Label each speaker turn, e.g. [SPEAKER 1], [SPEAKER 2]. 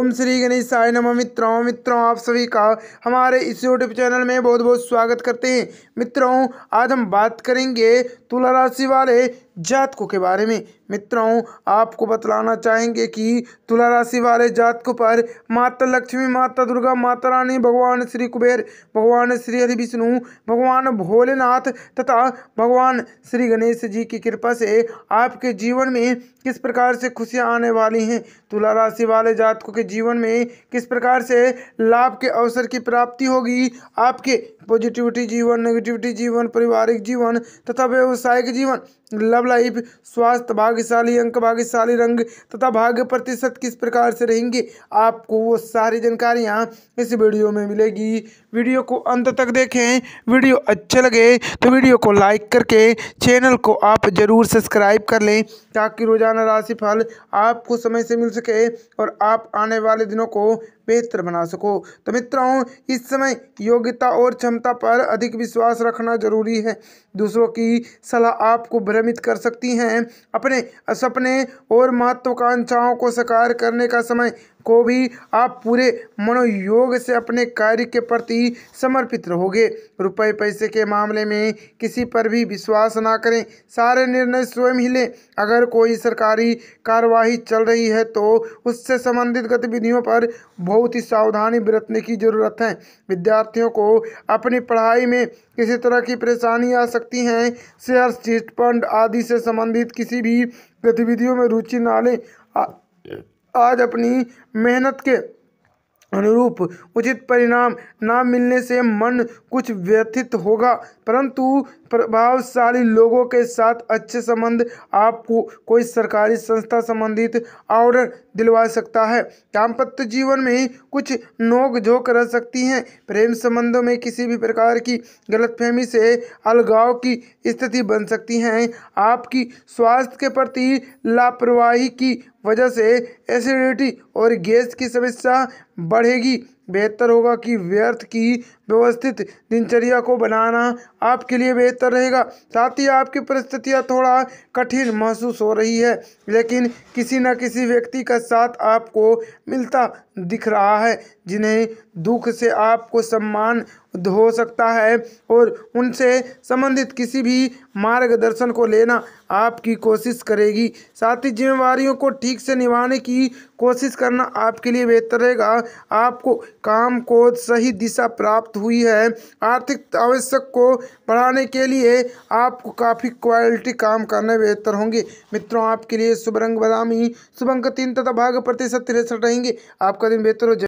[SPEAKER 1] ओम श्री गणेश साय नमः मित्रों मित्रों आप सभी का हमारे इस यूट्यूब चैनल में बहुत बहुत स्वागत करते हैं मित्रों आज हम बात करेंगे तुला राशि वाले जातकों के बारे में मित्रों आपको बतलाना चाहेंगे कि तुला राशि वाले जातकों पर माता लक्ष्मी माता दुर्गा माता रानी भगवान श्री कुबेर भगवान श्री हरि विष्णु भगवान भोलेनाथ तथा भगवान श्री गणेश जी की कृपा से आपके जीवन में किस प्रकार से खुशियाँ आने वाली हैं तुला राशि वाले जातकों के जीवन में किस प्रकार से लाभ के अवसर की प्राप्ति होगी आपके पॉजिटिविटी जीवन नेगेटिविटी जीवन पारिवारिक जीवन तथा व्यवसायिक जीवन लव लाइफ स्वास्थ्य भाग्यशाली अंक भाग्यशाली रंग तथा भाग्य प्रतिशत किस प्रकार से रहेंगे आपको वो सारी जानकारियाँ इस वीडियो में मिलेगी वीडियो को अंत तक देखें वीडियो अच्छे लगे तो वीडियो को लाइक करके चैनल को आप ज़रूर सब्सक्राइब कर लें ताकि रोज़ाना राशिफल आपको समय से मिल सके और आप आने वाले दिनों को बेहतर बना सको तो मित्रों इस समय योग्यता और क्षमता पर अधिक विश्वास रखना जरूरी है दूसरों की सलाह आपको भ्रमित कर सकती हैं अपने सपने और महत्वाकांक्षाओं को साकार करने का समय को भी आप पूरे मनोयोग से अपने कार्य के प्रति समर्पित रहोगे रुपए पैसे के मामले में किसी पर भी विश्वास ना करें सारे निर्णय स्वयं ही लें अगर कोई सरकारी कार्यवाही चल रही है तो उससे संबंधित गतिविधियों पर बहुत ही सावधानी बरतने की ज़रूरत है विद्यार्थियों को अपनी पढ़ाई में किसी तरह की परेशानी आ सकती हैं शेयर चिट फंड आदि से संबंधित किसी भी गतिविधियों में रुचि ना लें आज अपनी मेहनत के अनुरूप उचित परिणाम न मिलने से मन कुछ व्यथित होगा परंतु प्रभावशाली लोगों के साथ अच्छे संबंध आपको कोई सरकारी संस्था संबंधित ऑर्डर दिलवा सकता है दाम्पत्य जीवन में कुछ नोक झोंक रह सकती हैं प्रेम संबंधों में किसी भी प्रकार की गलतफहमी से अलगाव की स्थिति बन सकती हैं आपकी स्वास्थ्य के प्रति लापरवाही की वजह से एसिडिटी और गैस की समस्या बढ़ेगी बेहतर होगा कि व्यर्थ की व्यवस्थित दिनचर्या को बनाना आपके लिए बेहतर रहेगा साथ ही आपकी परिस्थितियाँ थोड़ा कठिन महसूस हो रही है लेकिन किसी न किसी व्यक्ति का साथ आपको मिलता दिख रहा है जिन्हें दुख से आपको सम्मान हो सकता है और उनसे संबंधित किसी भी मार्गदर्शन को लेना आपकी कोशिश करेगी साथ ही जिम्मेवारियों को ठीक से निभाने की कोशिश करना आपके लिए बेहतर रहेगा आपको काम को सही दिशा प्राप्त हुई है आर्थिक आवश्यक को बढ़ाने के लिए आपको काफ़ी क्वालिटी काम करने बेहतर होंगे मित्रों आपके लिए शुभ रंग बदामी शुभ अंक तीन तथा भाग प्रतिशत तिरसठ रहेंगे आपका दिन बेहतर हो